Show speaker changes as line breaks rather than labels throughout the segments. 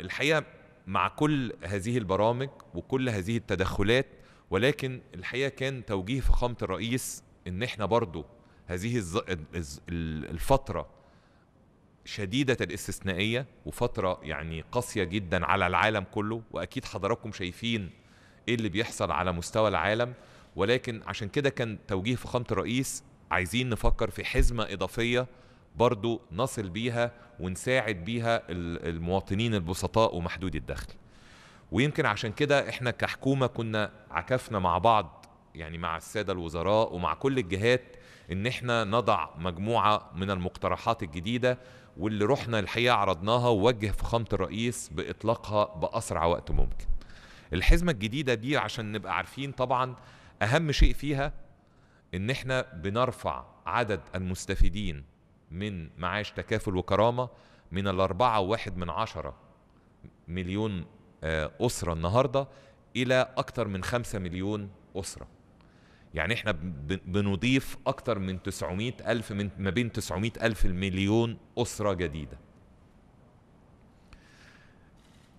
الحقيقه مع كل هذه البرامج وكل هذه التدخلات ولكن الحقيقه كان توجيه فخامه الرئيس ان احنا برضو هذه الفتره شديده الاستثنائيه وفتره يعني قاسيه جدا على العالم كله واكيد حضراتكم شايفين ايه اللي بيحصل على مستوى العالم ولكن عشان كده كان توجيه فخامه الرئيس عايزين نفكر في حزمه اضافيه برضو نصل بيها ونساعد بيها المواطنين البسطاء ومحدودي الدخل ويمكن عشان كده احنا كحكومة كنا عكفنا مع بعض يعني مع السادة الوزراء ومع كل الجهات ان احنا نضع مجموعة من المقترحات الجديدة واللي رحنا الحقيقة عرضناها ووجه فخامة الرئيس بإطلاقها بأسرع وقت ممكن الحزمة الجديدة دي عشان نبقى عارفين طبعا أهم شيء فيها ان احنا بنرفع عدد المستفيدين من معاش تكافل وكرامة من الأربعة وواحد من عشرة مليون آه، أسرة النهاردة إلى أكثر من خمسة مليون أسرة يعني احنا بنضيف أكثر من 900 ألف من ما بين 900 ألف المليون أسرة جديدة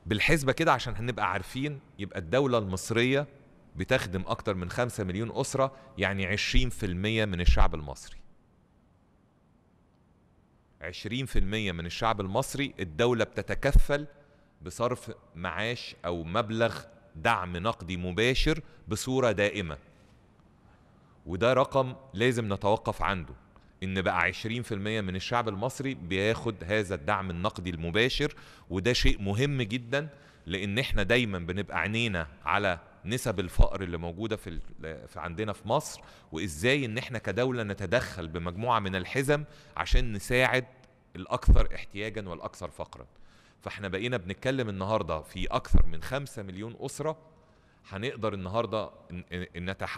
بالحسبة كده عشان هنبقى عارفين يبقى الدولة المصرية بتخدم أكثر من 5 مليون أسرة يعني 20% من الشعب المصري 20% من الشعب المصري الدولة بتتكفل بصرف معاش أو مبلغ دعم نقدي مباشر بصورة دائمة وده رقم لازم نتوقف عنده ان بقى 20% من الشعب المصري بياخد هذا الدعم النقدي المباشر وده شيء مهم جدا لان احنا دايما بنبقى عينينا على نسب الفقر اللي موجوده في, في عندنا في مصر وازاي ان احنا كدوله نتدخل بمجموعه من الحزم عشان نساعد الاكثر احتياجا والاكثر فقرا فاحنا بقينا بنتكلم النهارده في اكثر من 5 مليون اسره هنقدر النهارده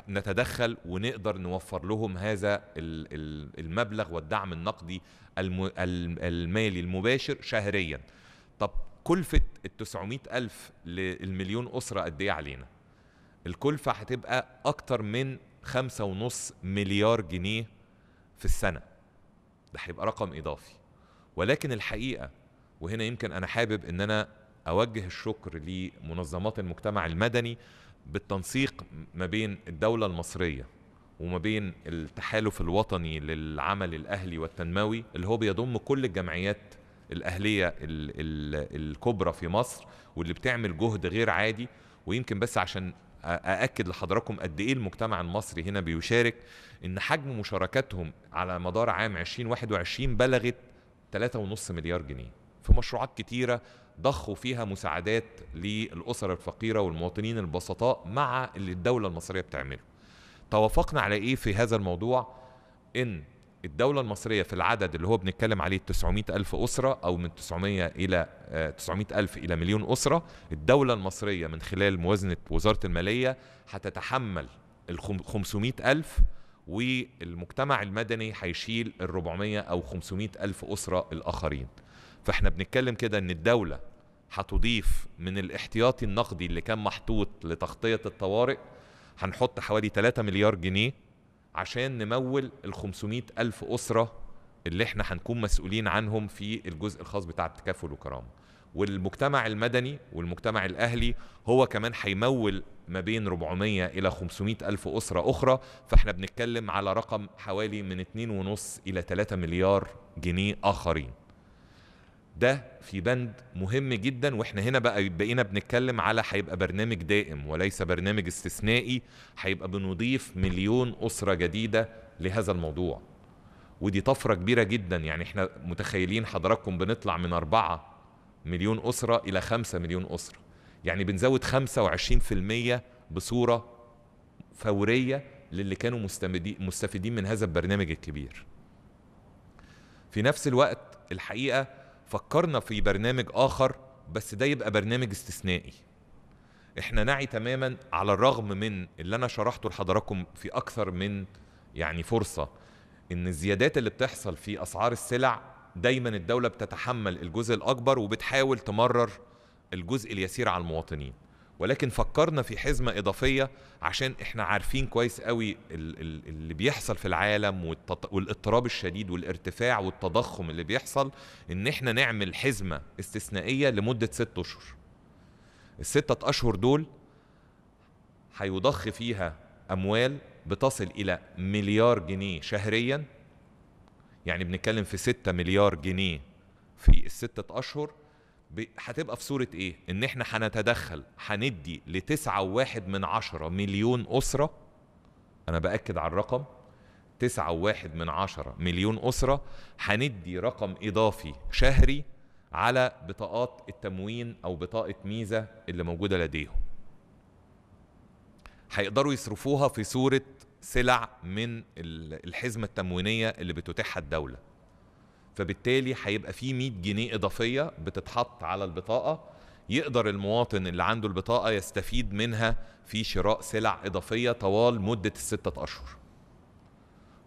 نتدخل ونقدر نوفر لهم هذا المبلغ والدعم النقدي المالي المباشر شهريا طب كلفة ال 900 ألف للمليون أسرة قد إيه علينا؟ الكلفة هتبقى أكتر من خمسة ونص مليار جنيه في السنة ده هيبقى رقم إضافي ولكن الحقيقة وهنا يمكن أنا حابب أن أنا أوجه الشكر لمنظمات المجتمع المدني بالتنسيق ما بين الدولة المصرية وما بين التحالف الوطني للعمل الأهلي والتنموي اللي هو بيضم كل الجمعيات الأهلية الكبرى في مصر واللي بتعمل جهد غير عادي ويمكن بس عشان ااكد لحضراتكم قد ايه المجتمع المصري هنا بيشارك ان حجم مشاركاتهم على مدار عام 2021 بلغت 3.5 مليار جنيه في مشروعات كتيره ضخوا فيها مساعدات للاسر الفقيره والمواطنين البسطاء مع اللي الدوله المصريه بتعمله توافقنا على ايه في هذا الموضوع ان الدولة المصرية في العدد اللي هو بنتكلم عليه 900 ألف أسرة أو من 900 إلى 900 آه، ألف إلى مليون أسرة الدولة المصرية من خلال موازنة وزارة المالية هتتحمل ال 500 ألف والمجتمع المدني هيشيل ال 400 أو 500 ألف أسرة الآخرين فإحنا بنتكلم كده إن الدولة هتضيف من الاحتياطي النقدي اللي كان محطوط لتغطية الطوارئ هنحط حوالي 3 مليار جنيه عشان نمول ال 500 ألف أسرة اللي احنا هنكون مسؤولين عنهم في الجزء الخاص بتاع التكافل والكرامة والمجتمع المدني والمجتمع الأهلي هو كمان هيمول ما بين 400 إلى 500 ألف أسرة أخرى فاحنا بنتكلم على رقم حوالي من 2.5 إلى 3 مليار جنيه آخرين ده في بند مهم جدا واحنا هنا بقى بقينا بنتكلم على هيبقى برنامج دائم وليس برنامج استثنائي هيبقى بنضيف مليون اسره جديده لهذا الموضوع ودي طفره كبيره جدا يعني احنا متخيلين حضراتكم بنطلع من أربعة مليون اسره الى خمسة مليون اسره يعني بنزود 25% بصوره فوريه للي كانوا مستفيدين من هذا البرنامج الكبير في نفس الوقت الحقيقه فكرنا في برنامج آخر بس ده يبقى برنامج استثنائي احنا نعي تماما على الرغم من اللي انا شرحته لحضراتكم في اكثر من يعني فرصه ان الزيادات اللي بتحصل في اسعار السلع دايما الدوله بتتحمل الجزء الاكبر وبتحاول تمرر الجزء اليسير على المواطنين ولكن فكرنا في حزمة إضافية عشان إحنا عارفين كويس قوي اللي بيحصل في العالم والاضطراب الشديد والارتفاع والتضخم اللي بيحصل إن إحنا نعمل حزمة استثنائية لمدة ست أشهر الستة أشهر دول هيضخ فيها أموال بتصل إلى مليار جنيه شهريا يعني بنتكلم في 6 مليار جنيه في الستة أشهر هتبقى في صورة إيه؟ إن إحنا هنتدخل هندي لتسعة وواحد من عشرة مليون أسرة أنا بأكد على الرقم تسعة وواحد من عشرة مليون أسرة هندي رقم إضافي شهري على بطاقات التموين أو بطاقة ميزة اللي موجودة لديهم هيقدروا يصرفوها في صورة سلع من الحزمة التموينية اللي بتتيحها الدولة فبالتالي هيبقى في 100 جنيه اضافيه بتتحط على البطاقه يقدر المواطن اللي عنده البطاقه يستفيد منها في شراء سلع اضافيه طوال مده الستة اشهر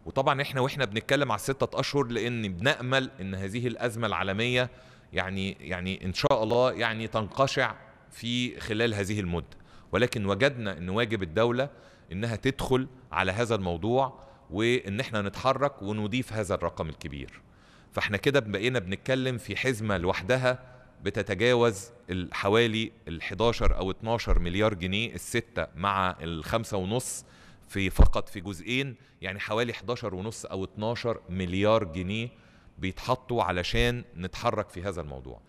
وطبعا احنا واحنا بنتكلم على الستة اشهر لان بنامل ان هذه الازمه العالميه يعني يعني ان شاء الله يعني تنقشع في خلال هذه المده ولكن وجدنا ان واجب الدوله انها تدخل على هذا الموضوع وان احنا نتحرك ونضيف هذا الرقم الكبير فاحنا كده بقينا بنتكلم في حزمه لوحدها بتتجاوز حوالي ال 11 او 12 مليار جنيه السته مع الخمسه ونص في فقط في جزئين يعني حوالي 11 ونص او 12 مليار جنيه بيتحطوا علشان نتحرك في هذا الموضوع